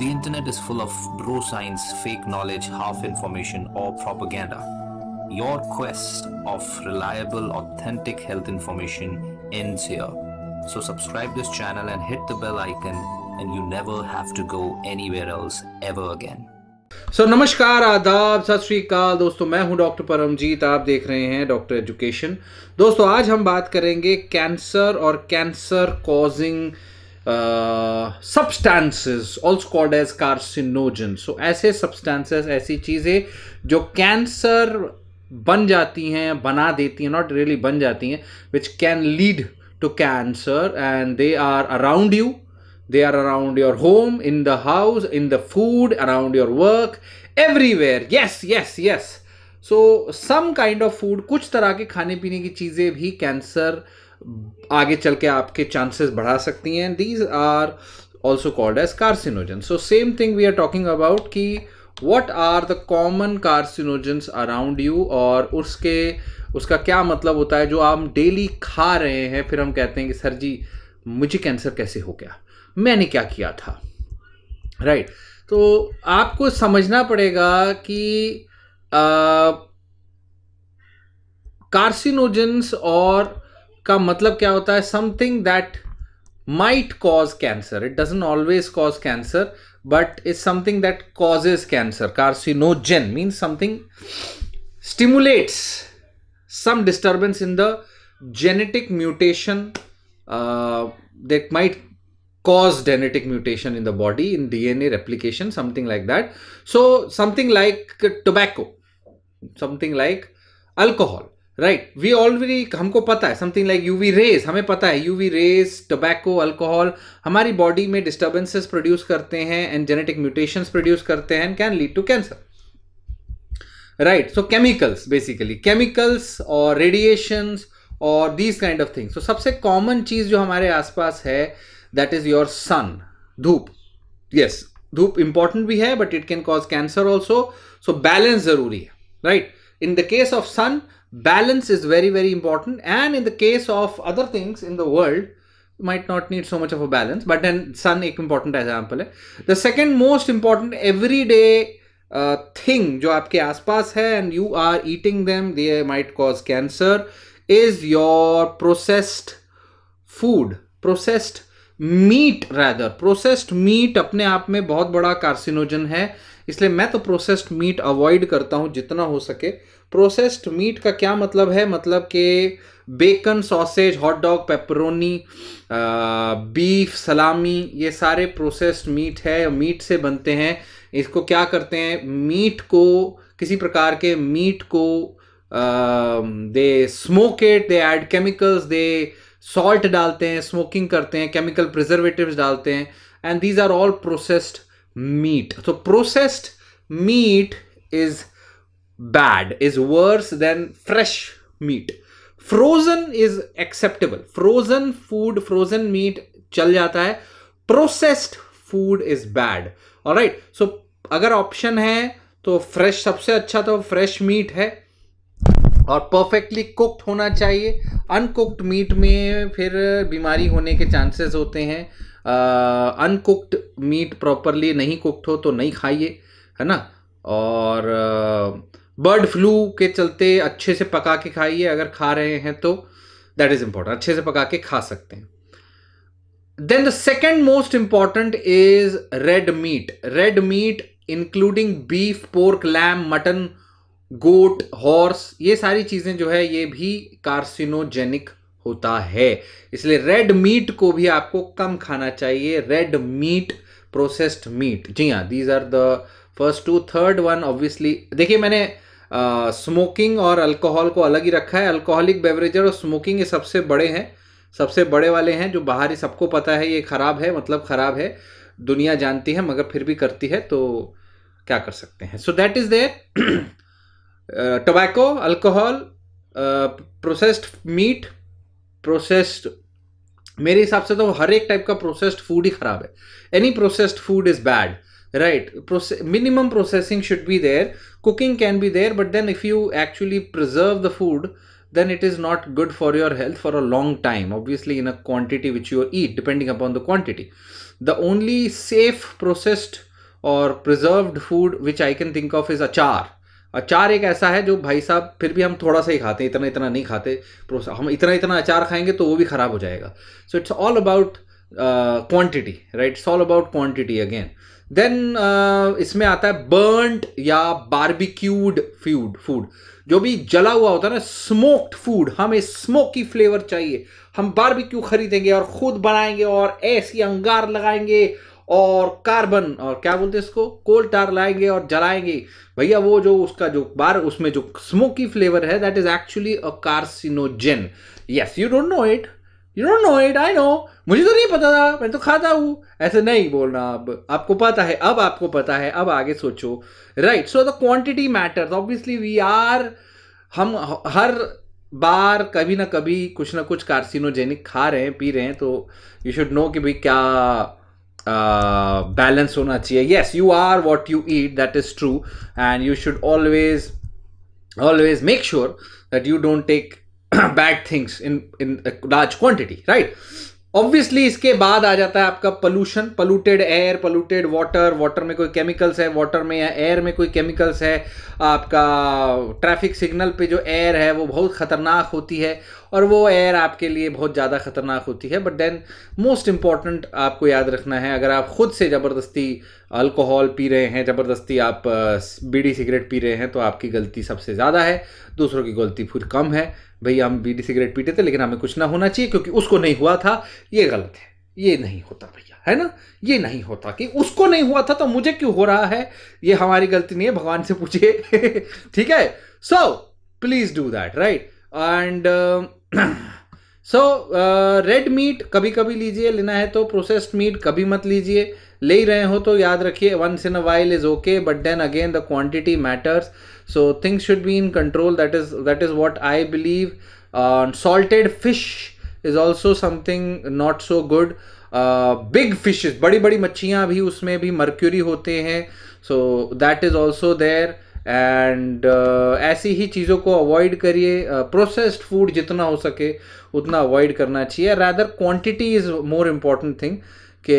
The internet is full of bro science, fake knowledge, half information, or propaganda. Your quest of reliable, authentic health information ends here. So subscribe this channel and hit the bell icon and you never have to go anywhere else ever again. So so, नमस्कार आदाब सत श्रीकाल दोस्तों मैं हूं doctor Paramjit आप देख रहे हैं डॉक्टर एजुकेशन दोस्तों आज हम बात करेंगे कैंसर और cancer causing substances also called as carcinogen so ऐसे सब्सटेंसेस ऐसी चीज़ें जो कैंसर बन जाती हैं बना देती हैं नॉट रियली बन जाती हैं which can lead to cancer and they are around you they are around your home in the house in the food around your work everywhere yes yes yes so some kind of food कुछ तरह के खाने पीने की चीज़ें भी cancer आगे चल के आपके चांसेस बढ़ा सकती हैं these are also called as carcinogen so same thing we are talking about कि what are the common carcinogens around you और उसके उसका क्या मतलब होता है जो आप डेली खा रहे हैं फिर हम कहते हैं कि सर जी मुझे कैंसर कैसे हो गया मैंने क्या किया था राइट right. तो आपको समझना पड़ेगा कि कार्सिनोजन्स uh, और का मतलब क्या होता है something that might cause cancer it doesn't always cause cancer but is something that causes cancer carcinogen mean something stimulates some disturbance in the genetic mutation that might cause genetic mutation in the body in D N A replication something like that so something like tobacco something like alcohol right we already हमको पता है something like UV rays हमें पता है UV rays tobacco alcohol हमारी body में disturbances produce करते हैं एंड जेनेटिक म्यूटेशंस प्रोड्यूस करते हैं and can lead to cancer right so chemicals basically chemicals और रेडिएशंस और दीज काइंड ऑफ थिंग्स तो सबसे कॉमन चीज जो हमारे आसपास है दैट इज योर सन धूप यस धूप इंपॉर्टेंट भी है but it can cause cancer also so balance जरूरी है right in the case of sun balance is very very important and in the case of other things in the world might not need so much of a balance but then sun ek important example hai the second most important everyday uh, thing jo aapke aas आसपास hai and you are eating them they might cause cancer is your processed food processed meat rather processed meat अपने आप में बहुत बड़ा carcinogen है इसलिए मैं तो प्रोसेस्ड मीट अवॉइड करता हूं जितना हो सके प्रोसेस्ड मीट का क्या मतलब है मतलब कि bacon sausage hot dog pepperoni beef salami ये सारे प्रोसेस्ड मीट है मीट से बनते हैं इसको क्या करते हैं मीट को किसी प्रकार के मीट को they smoke it they add chemicals they salt डालते हैं स्मोकिंग करते हैं केमिकल प्रिजर्वेटिव्स डालते हैं and these are all processed meat तो processed meat is bad is worse than fresh meat frozen is acceptable frozen food frozen meat chal jata hai processed food is bad all right so agar option hai to fresh sabse acha to fresh meat hai और perfectly cooked होना चाहिए uncooked meet में फिर बीमारी होने के chances होते हैं अनकुक्ड मीट प्रॉपरली नहीं कुक्ड हो तो नहीं खाइए है ना और uh, बर्ड फ्लू के चलते अच्छे से पका के खाइए अगर खा रहे हैं तो दैट इज़ इंपॉर्टेंट अच्छे से पका के खा सकते हैं then the second most important is red meat red meat including beef pork lamb mutton goat horse ये सारी चीज़ें जो है ये भी कार्सिनोजेनिक होता है इसलिए रेड मीट को भी आपको कम खाना चाहिए रेड मीट प्रोसेस्ड मीट जी हाँ these are the first two third one obviously देखिए मैंने स्मोकिंग और अल्कोहल को अलग ही रखा है अल्कोहलिक बेवरेजर और स्मोकिंग ये सबसे बड़े हैं सबसे बड़े वाले हैं जो बाहरी सबको पता है ये ख़राब है मतलब ख़राब है दुनिया जानती है मगर फिर भी करती है तो क्या कर सकते हैं so that is there tobacco alcohol processed meat processed मेरे हिसाब से तो हर एक टाइप का प्रोसेस्ड फूड ही ख़राब है any processed food is bad right Proce minimum processing should be there cooking can be there but then if you actually preserve the food then it is not good for your health for a long time obviously in a quantity which you eat depending upon the quantity the only safe processed और preserved food which I can think of is अचार अचार एक ऐसा है जो भाई साहब फिर भी हम थोड़ा सा ही खाते हैं इतना इतना नहीं खाते हम इतना इतना अचार खाएंगे तो वो भी ख़राब हो जाएगा so it's all about quantity right it's all about quantity again then इसमें आता है बर्नड या बारबिक्यूड फ्यूड फूड जो भी जला हुआ होता है ना स्मोक्ड फूड हमें स्मोकी फ्लेवर चाहिए हम बारबिक्यू खरीदेंगे और खुद बनाएंगे और ऐसी अंगार लगाएंगे और कार्बन और क्या बोलते हैं इसको कोल टार लाएंगे और जलाएंगे भैया वो जो उसका जो बार उसमें जो स्मोकी फ्लेवर है that is actually a carcinogen yes you don't know it you don't know it I know मुझे तो नहीं पता था मैं तो खाता हूँ ऐसे नहीं बोलना अब आपको पता है अब आपको पता है अब आगे सोचो right so the quantity matters obviously we are हम हर बार कभी ना कभी कुछ ना कुछ कार्सिनोजेनिक खा रहे हैं पी रहे हैं तो यू शुड नो कि भाई क्या बैलेंस uh, होना चाहिए yes you are what you eat that is true and you should always always make sure that you don't take bad things in in large quantity right obviously इसके बाद आ जाता है आपका pollution polluted air polluted water water में कोई chemicals है water में या एयर में कोई केमिकल्स है आपका ट्रैफिक सिग्नल पे जो एयर है वो बहुत ख़तरनाक होती है और वो एयर आपके लिए बहुत ज़्यादा ख़तरनाक होती है बट देन मोस्ट इम्पॉर्टेंट आपको याद रखना है अगर आप ख़ुद से ज़बरदस्ती अल्कोहल पी रहे हैं ज़बरदस्ती आप बीड़ी सिगरेट पी रहे हैं तो आपकी गलती सबसे ज़्यादा है दूसरों की गलती फिर कम है भाई हम बीड़ी सिगरेट पीते थे लेकिन हमें कुछ ना होना चाहिए क्योंकि उसको नहीं हुआ था ये गलत है ये नहीं होता भैया है ना ये नहीं होता कि उसको नहीं हुआ था तो मुझे क्यों हो रहा है ये हमारी गलती नहीं है भगवान से पूछिए ठीक है so please do that right and so red meat कभी कभी लीजिए लेना है तो प्रोसेस्ड मीट कभी मत लीजिए ले ही रहे हो तो याद रखिए once in a while is okay but then again the quantity matters so things should be in control that is that is what I believe salted fish is also something not so good big fishes बड़ी बड़ी मच्छियाँ भी उसमें भी mercury होते हैं so that is also there and uh, ऐसी ही चीज़ों को अवॉइड करिए प्रोसेस्ड uh, फूड जितना हो सके उतना अवॉइड करना चाहिए rather quantity is more important thing कि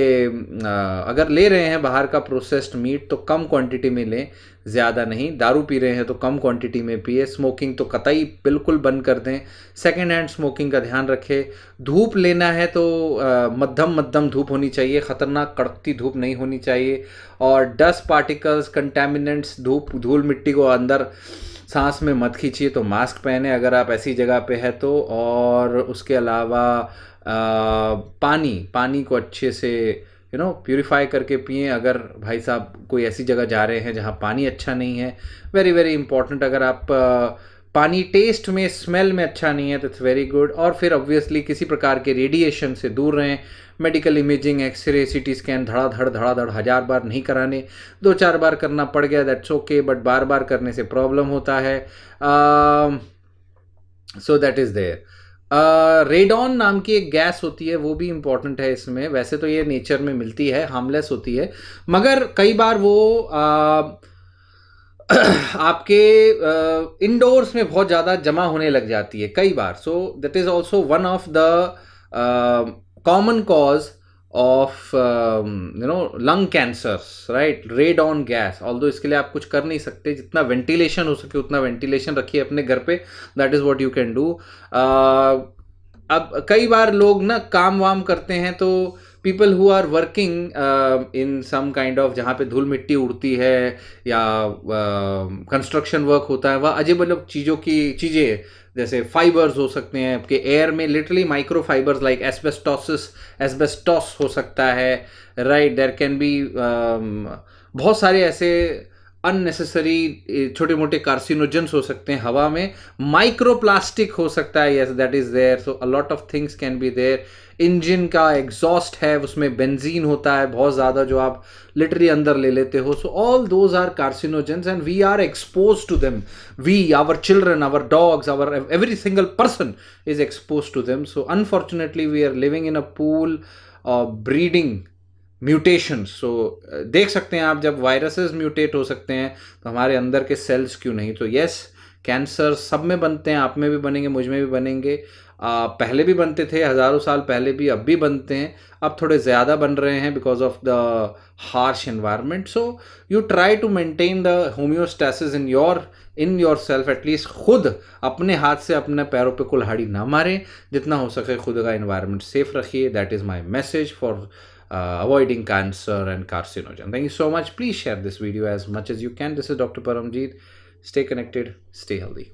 अगर ले रहे हैं बाहर का प्रोसेस्ड मीट तो कम क्वांटिटी में लें ज़्यादा नहीं दारू पी रहे हैं तो कम क्वांटिटी में पिए स्मोकिंग तो कतई बिल्कुल बंद कर दें सेकेंड हैंड स्मोकिंग का ध्यान रखें धूप लेना है तो मध्यम मध्यम धूप होनी चाहिए ख़तरनाक कड़कती धूप नहीं होनी चाहिए और डस्ट पार्टिकल्स कंटेमिनेंट्स धूप धूल मिट्टी को अंदर सांस में मत खींचिए तो मास्क पहने अगर आप ऐसी जगह पे है तो और उसके अलावा पानी पानी को अच्छे से यू नो प्योरीफाई करके पिए अगर भाई साहब कोई ऐसी जगह जा रहे हैं जहाँ पानी अच्छा नहीं है वेरी वेरी इंपॉर्टेंट अगर आप पानी टेस्ट में स्मेल में अच्छा नहीं है तो इट्स वेरी गुड और फिर ऑब्वियसली किसी प्रकार के रेडिएशन से दूर रहें medical imaging X-ray C T scan धड़ाधड़ धड़ाधड़ हज़ार बार नहीं कराने दो चार बार करना पड़ गया दैट्स ओके बट बार बार करने से प्रॉब्लम होता है so that is there radon uh, नाम की एक गैस होती है वो भी इम्पॉर्टेंट है इसमें वैसे तो ये नेचर में मिलती है हार्मलेस होती है मगर कई बार वो uh, आपके इंडोर्स uh, में बहुत ज़्यादा जमा होने लग जाती है कई बार so that is also one of the common cause of you know lung cancers right radon gas although इसके लिए आप कुछ कर नहीं सकते जितना वेंटिलेशन हो सके उतना वेंटिलेशन रखिए अपने घर पे that is what you can do अब कई बार लोग ना काम वाम करते हैं तो people who are working in some kind of जहाँ पे धूल मिट्टी उड़ती है या कंस्ट्रक्शन uh, वर्क होता है वह अजीब मतलब चीज़ों की चीज़ें जैसे फाइबर्स हो सकते हैं आपके एयर में literally micro fibres like asbestosis asbestos हो सकता है राइट देर कैन बी बहुत सारे ऐसे अननेसेसरी छोटे मोटे कार्सिनोजेंस हो सकते हैं हवा में माइक्रोप्लास्टिक हो सकता है yes that is there so a lot of things can be there engine का एग्जॉस्ट है उसमें बेंजीन होता है बहुत ज़्यादा जो आप लिटरी अंदर ले लेते हो so all those are carcinogens and we are expose to them we our children our dogs our every single person is expose to them so unfortunately we are living in a pool breeding mutation so so, देख सकते हैं आप जब viruses mutate हो सकते हैं तो हमारे अंदर के सेल्स क्यों नहीं तो यस कैंसर सब में बनते हैं आप में भी बनेंगे मुझ में भी बनेंगे आ, पहले भी बनते थे हज़ारों साल पहले भी अब भी बनते हैं अब थोड़े ज़्यादा बन रहे हैं because of the harsh environment so you try to maintain the homeostasis in your in your self at least खुद अपने हाथ से अपने पैरों पे कुल्हाड़ी ना मारें जितना हो सके खुद का इन्वायरमेंट सेफ रखिए that is my message for uh, avoiding cancer and carcinogen. Thank you so much. Please share this video as much as you can. This is Dr. Paramjeet. Stay connected, stay healthy.